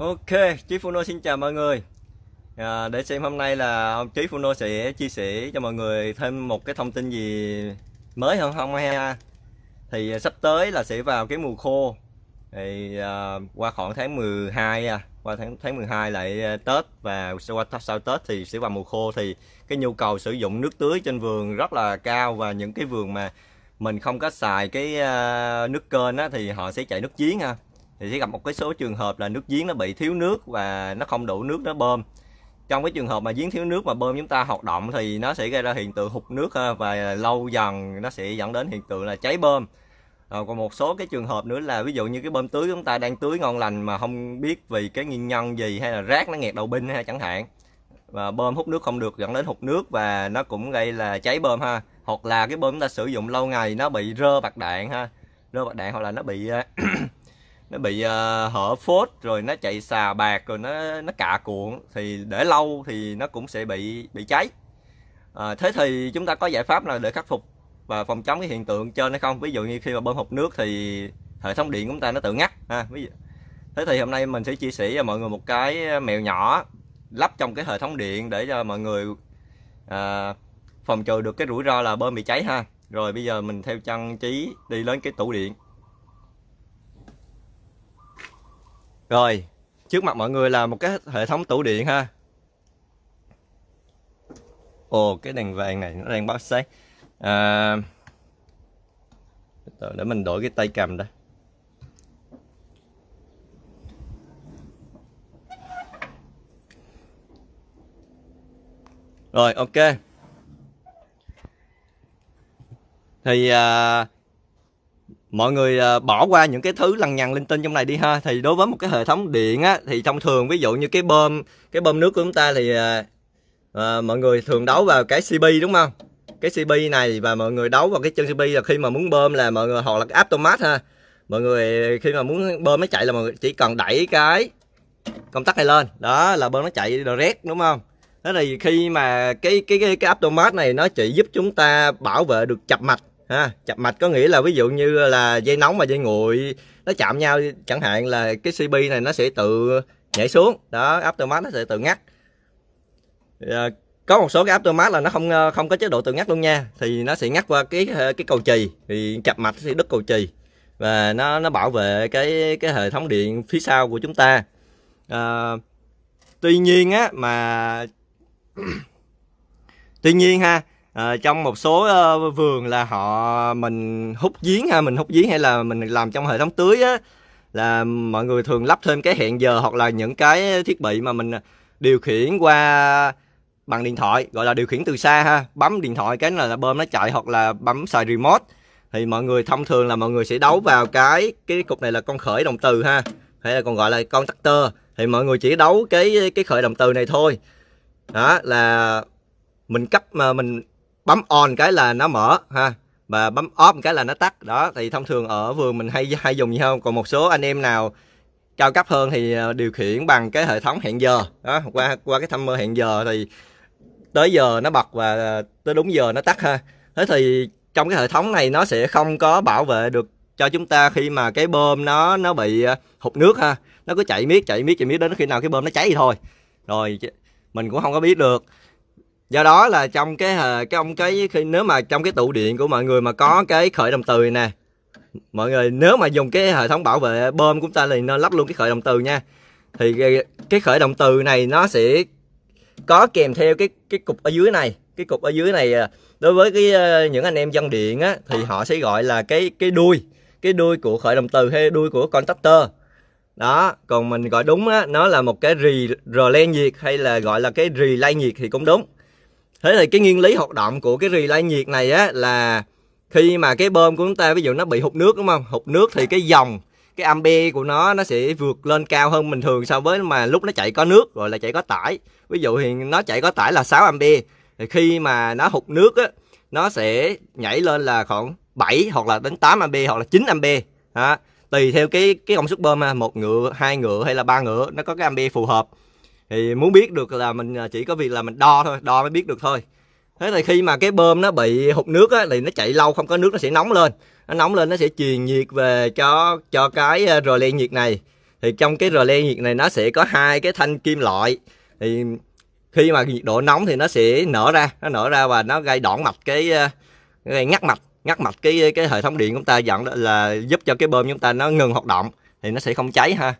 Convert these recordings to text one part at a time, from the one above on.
Ok, Chí Funo xin chào mọi người à, Để xem hôm nay là ông Chí Funo sẽ chia sẻ cho mọi người thêm một cái thông tin gì mới hơn không ha Thì sắp tới là sẽ vào cái mùa khô thì à, qua khoảng tháng 12 à, qua tháng tháng 12 lại à, Tết và qua sau Tết thì sẽ vào mùa khô thì cái nhu cầu sử dụng nước tưới trên vườn rất là cao và những cái vườn mà mình không có xài cái uh, nước kênh á, thì họ sẽ chạy nước chiến ha thì sẽ gặp một cái số trường hợp là nước giếng nó bị thiếu nước và nó không đủ nước nó bơm trong cái trường hợp mà giếng thiếu nước mà bơm chúng ta hoạt động thì nó sẽ gây ra hiện tượng hụt nước ờ, và lâu dần nó sẽ dẫn đến hiện tượng là cháy bơm rồi còn một số cái trường hợp nữa là ví dụ như cái bơm tưới chúng ta đang tưới ngon lành mà không biết vì cái nguyên nhân gì hay là rác nó nghẹt đầu binh hay chẳng hạn và bơm hút nước không được dẫn đến hụt nước và nó cũng gây là cháy bơm ha hoặc là cái bơm chúng ta sử dụng lâu ngày nó bị rơ bạc đạn ha rơ bạc đạn hoặc là nó bị ờ, nó bị uh, hở phốt rồi nó chạy xà bạc rồi nó nó cạ cuộn thì để lâu thì nó cũng sẽ bị bị cháy à, thế thì chúng ta có giải pháp nào để khắc phục và phòng chống cái hiện tượng trên hay không ví dụ như khi mà bơm hộp nước thì hệ thống điện của chúng ta nó tự ngắt ha ví dụ. thế thì hôm nay mình sẽ chia sẻ cho mọi người một cái mẹo nhỏ lắp trong cái hệ thống điện để cho mọi người à, phòng trừ được cái rủi ro là bơm bị cháy ha rồi bây giờ mình theo chân trí đi đến cái tủ điện Rồi, trước mặt mọi người là một cái hệ thống tủ điện ha. Ồ, cái đèn vàng này nó đang báo sáng. À, để mình đổi cái tay cầm đó. Rồi, ok. Thì à, mọi người à, bỏ qua những cái thứ lằng nhằng linh tinh trong này đi ha thì đối với một cái hệ thống điện á thì thông thường ví dụ như cái bơm cái bơm nước của chúng ta thì à, à mọi người thường đấu vào cái cb đúng không cái cb này và mọi người đấu vào cái chân cb là khi mà muốn bơm là mọi người hoặc là cái automat ha mọi người khi mà muốn bơm nó chạy là mọi người chỉ cần đẩy cái công tắc này lên đó là bơm nó chạy direct đúng không đó thì khi mà cái cái cái, cái automat này nó chỉ giúp chúng ta bảo vệ được chập mạch ha chập mạch có nghĩa là ví dụ như là dây nóng và dây nguội nó chạm nhau chẳng hạn là cái cb này nó sẽ tự nhảy xuống đó aftermath nó sẽ tự ngắt à, có một số cái aftermath là nó không ờ, không có chế độ tự ngắt luôn nha thì nó sẽ ngắt qua cái ờ, cái cầu chì thì chập mạch sẽ đứt cầu chì và nó nó bảo vệ cái cái hệ thống điện phía sau của chúng ta à, tuy nhiên á mà tuy nhiên ha à, trong một số uh, vườn là họ mình hút giếng ha mình hút giếng hay là mình làm trong hệ thống tưới á là mọi người thường lắp thêm cái hẹn giờ hoặc là những cái thiết bị mà mình điều khiển qua bằng điện thoại gọi là điều khiển từ xa ha bấm điện thoại cái là bơm nó chạy hoặc là bấm xài remote thì mọi người thông thường là mọi người sẽ đấu vào cái cái cục này là con khởi động từ ha hay là còn gọi là con tắc thì mọi người chỉ đấu cái cái khởi động từ này thôi đó là mình cấp mà mình bấm on cái là nó mở ha và bấm off cái là nó tắt đó thì thông thường ở vườn mình hay hay dùng như không còn một số anh em nào cao cấp hơn thì ờ, điều khiển bằng cái hệ thống hẹn giờ đó qua qua cái mơ hẹn giờ thì tới giờ nó bật và ờ, tới đúng giờ nó tắt ha thế thì trong cái hệ thống này nó sẽ không có bảo vệ được cho chúng ta khi mà cái bơm nó nó bị ờ, hụt nước ha nó cứ chạy miết chạy miết chạy miết đến khi nào cái bơm nó cháy thì thôi rồi mình cũng không có biết được do đó là trong cái ờ, cái ông cái khi nếu mà trong cái tủ điện của mọi người mà có cái khởi động từ nè mọi người nếu mà dùng cái hệ thống bảo vệ bơm của ta thì nên lắp luôn cái khởi động từ nha thì cái khởi động từ này nó sẽ có kèm theo cái cái cục ở dưới này cái cục ở dưới này ờ, đối với cái ờ, những anh em dân điện á thì họ sẽ gọi là cái cái đuôi cái đuôi của khởi động từ hay đuôi của contactor đó còn mình gọi đúng á nó là một cái rì rờ len nhiệt hay là gọi là cái rì lai nhiệt thì cũng đúng thế thì cái nguyên lý hoạt động của cái relay nhiệt này á là khi mà cái bơm của chúng ta ví dụ nó bị hụt nước đúng không hụt nước thì cái dòng cái ampe của nó nó sẽ vượt lên cao hơn bình thường so với mà lúc nó chạy có nước rồi là chạy có tải ví dụ thì nó chạy có tải là 6 ampe thì khi mà nó hụt nước á nó sẽ nhảy lên là khoảng 7 hoặc là đến 8 ampe hoặc là 9 ampe đó tùy theo cái cái công suất bơm ha một ngựa hai ngựa hay là ba ngựa nó có cái ampe phù hợp thì muốn biết được là mình à, chỉ có việc là mình đo thôi đo mới biết được thôi thế thì khi mà cái bơm nó bị hụt nước á, thì nó chạy lâu không có nước nó sẽ nóng lên nó nóng lên nó sẽ truyền nhiệt về cho cho cái à, rờ le nhiệt này thì trong cái rờ le nhiệt này nó sẽ có hai cái thanh kim loại thì khi mà nhiệt độ nóng thì nó sẽ nở ra nó nở ra và nó gây đoạn mạch cái à, gây ngắt mạch ngắt mạch cái cái hệ thống điện chúng ta dẫn là giúp cho cái bơm chúng ta nó ngừng hoạt động thì nó sẽ không cháy ha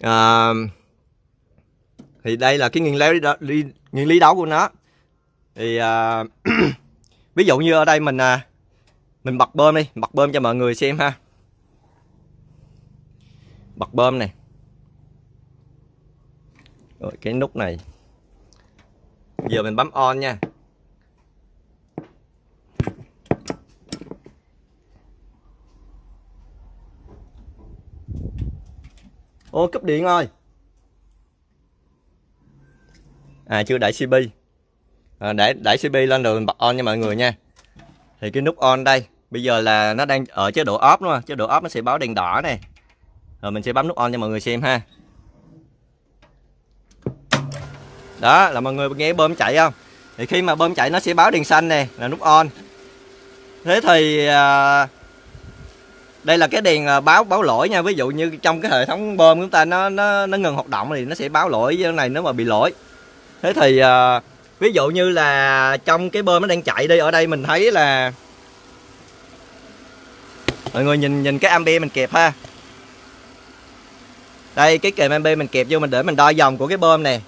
à, thì đây là cái nguyên lý đó, nguyên lý đấu của nó thì à, ví dụ như ở đây mình à, mình bật bơm đi bật bơm cho mọi người xem ha bật bơm này rồi cái nút này giờ mình bấm on nha ô cúp điện rồi à chưa đẩy cb à, để đẩy cb lên rồi mình bật on nha mọi người nha thì cái nút on đây bây giờ là nó đang ở chế độ off đúng chế độ off nó sẽ báo đèn đỏ này rồi mình sẽ bấm nút on cho mọi người xem ha đó là mọi người nghe bơm chạy không thì khi mà bơm chạy nó sẽ báo đèn xanh nè là nút on thế thì à, đây là cái đèn à, báo báo lỗi nha ví dụ như trong cái hệ thống bơm chúng ta nó nó nó ngừng hoạt động thì nó sẽ báo lỗi cái này nếu mà bị lỗi thế thì à, ví dụ như là trong cái bơm nó đang chạy đi ở đây mình thấy là mọi người nhìn nhìn cái ampe mình kẹp ha đây cái kềm ampe mình kẹp vô mình để mình đo dòng của cái bơm này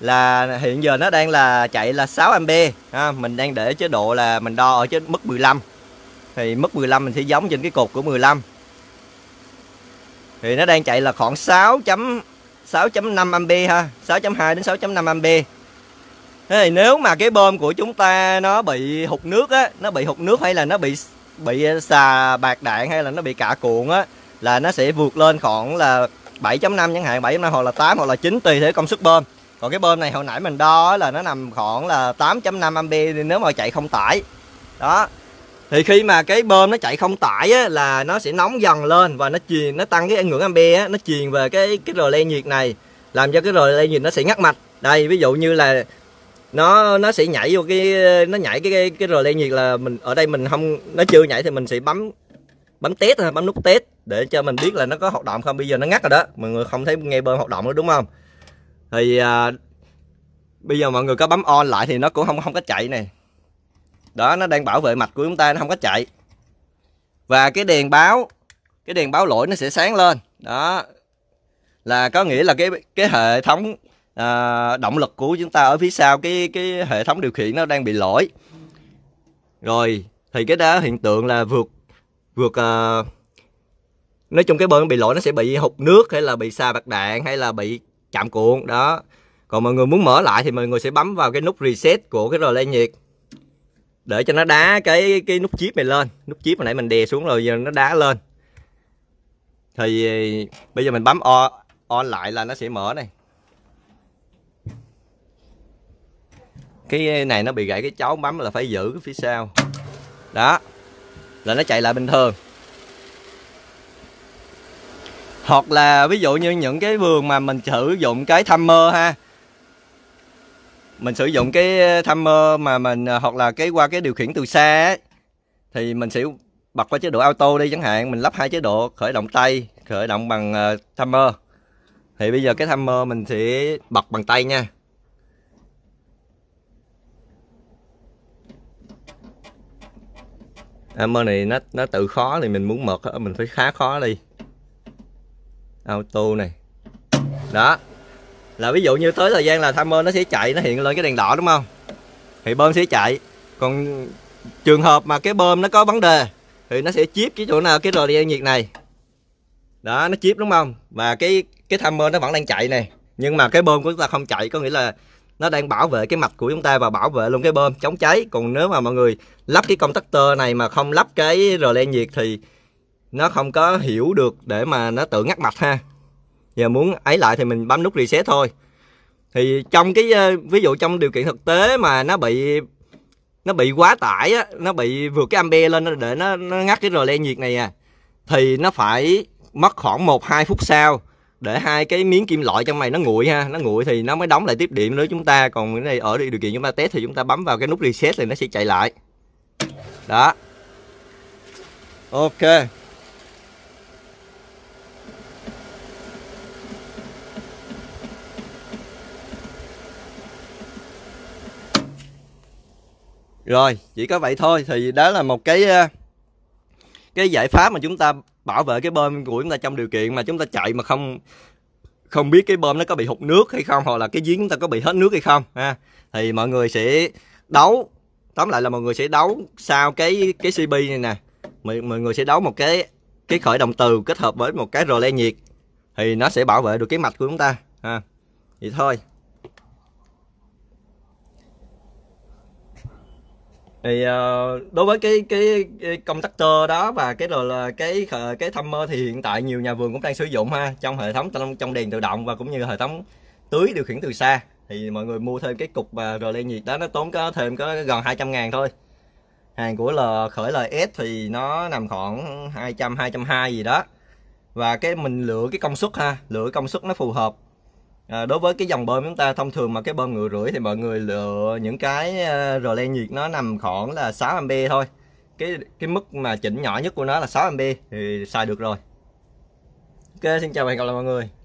là hiện giờ nó đang là chạy là 6 ampe ha. mình đang để chế độ là mình đo ở chế mức 15 thì mức 15 mình sẽ giống trên cái cột của 15 thì nó đang chạy là khoảng 6 chấm 6.5 ampe ha 6.2 đến 6.5 ampe thế thì nếu mà cái bơm của chúng ta nó bị hụt nước á nó bị hụt nước hay là nó bị bị xà bạc đạn hay là nó bị cả cuộn á là nó sẽ vượt lên khoảng là 7.5 chẳng hạn 7.5 hoặc là 8 hoặc là 9 tùy theo công suất bơm còn cái bơm này hồi nãy mình đo là nó nằm khoảng là 8.5 ampe nếu mà chạy không tải đó thì khi mà cái bơm nó chạy không tải á, là nó sẽ nóng dần lên và nó truyền nó tăng cái ngưỡng ampe á, nó truyền về cái cái rờ le nhiệt này làm cho cái rờ le nhiệt nó sẽ ngắt mạch đây ví dụ như là nó nó sẽ nhảy vô cái nó nhảy cái cái, cái rờ le nhiệt là mình ở đây mình không nó chưa nhảy thì mình sẽ bấm bấm test bấm nút test để cho mình biết là nó có hoạt động không bây giờ nó ngắt rồi đó mọi người không thấy nghe bơm hoạt động nữa đúng không thì à, bây giờ mọi người có bấm on lại thì nó cũng không không có chạy này đó nó đang bảo vệ mạch của chúng ta nó không có chạy và cái đèn báo cái đèn báo lỗi nó sẽ sáng lên đó là có nghĩa là cái cái hệ thống à, động lực của chúng ta ở phía sau cái cái hệ thống điều khiển nó đang bị lỗi rồi thì cái đó hiện tượng là vượt vượt à, nói chung cái bơm bị lỗi nó sẽ bị hụt nước hay là bị xa bạc đạn hay là bị chạm cuộn đó còn mọi người muốn mở lại thì mọi người sẽ bấm vào cái nút reset của cái rờ lay nhiệt để cho nó đá cái cái nút chip này lên nút chip hồi nãy mình đè xuống rồi giờ nó đá lên thì ờ, bây giờ mình bấm on, on lại là nó sẽ mở này cái này nó bị gãy cái chấu bấm là phải giữ cái phía sau đó là nó chạy lại bình thường hoặc là ví dụ như những cái vườn mà mình sử dụng cái mơ ha mình sử dụng cái ờ, timer mà mình ờ, hoặc là cái qua cái điều khiển từ xa thì mình sẽ bật qua chế độ auto đi chẳng hạn mình lắp hai chế độ khởi động tay khởi động bằng uh, timer thì bây giờ cái timer mình sẽ bật bằng tay nha timer này nó nó tự khó thì mình muốn mật mình phải khá khó đi auto này đó là ví dụ như tới thời gian là timer nó sẽ chạy nó hiện lên cái đèn đỏ đúng không thì bơm sẽ chạy còn trường hợp mà cái bơm nó có vấn đề thì nó sẽ chip cái chỗ nào cái rò đen nhiệt này đó nó chip đúng không và cái cái timer nó vẫn đang chạy này nhưng mà cái bơm của chúng ta không chạy có nghĩa là nó đang bảo vệ cái mạch của chúng ta và bảo vệ luôn cái bơm chống cháy còn nếu mà mọi người lắp cái công tắc tơ này mà không lắp cái rò le nhiệt thì nó không có hiểu được để mà nó tự ngắt mạch ha giờ muốn ấy lại thì mình bấm nút reset thôi thì trong cái ờ, ví dụ trong điều kiện thực tế mà nó bị nó bị quá tải á, nó bị vượt cái ampe lên để nó, nó ngắt cái rò nhiệt này à thì nó phải mất khoảng 1 2 phút sau để hai cái miếng kim loại trong này nó nguội ha, nó nguội thì nó mới đóng lại tiếp điện nữa chúng ta còn cái này ở điều kiện chúng ta test thì chúng ta bấm vào cái nút reset thì nó sẽ chạy lại. Đó. Ok. rồi chỉ có vậy thôi thì đó là một cái ờ, cái giải pháp mà chúng ta bảo vệ cái bơm của chúng ta trong điều kiện mà chúng ta chạy mà không không biết cái bơm nó có bị hụt nước hay không hoặc là cái giếng chúng ta có bị hết nước hay không ha thì mọi người sẽ đấu tóm lại là mọi người sẽ đấu sau cái cái cb này nè mọi, mọi người sẽ đấu một cái cái khởi động từ kết hợp với một cái rơ le nhiệt thì nó sẽ bảo vệ được cái mạch của chúng ta ha vậy thôi thì uh, đối với cái cái, cái công tắc tơ đó và cái rồi là cái cái thăm mơ thì hiện tại nhiều nhà vườn cũng đang sử dụng ha trong hệ thống trong, trong đèn tự động và cũng như hệ thống tưới điều khiển từ xa thì mọi người mua thêm cái cục và rồi lên nhiệt đó nó tốn có thêm có gần 200 ngàn thôi hàng của là khởi lời s thì nó nằm khoảng 200 220 gì đó và cái mình lựa cái công suất ha lựa công suất nó phù hợp À, đối với cái dòng bơm chúng ta thông thường mà cái bơm ngựa rưỡi thì mọi người lựa những cái à, rờ le nhiệt nó nằm khoảng là 6 ampe thôi. Cái cái mức mà chỉnh nhỏ nhất của nó là 6 ampe thì xài được rồi. Ok xin chào và hẹn gặp lại mọi người.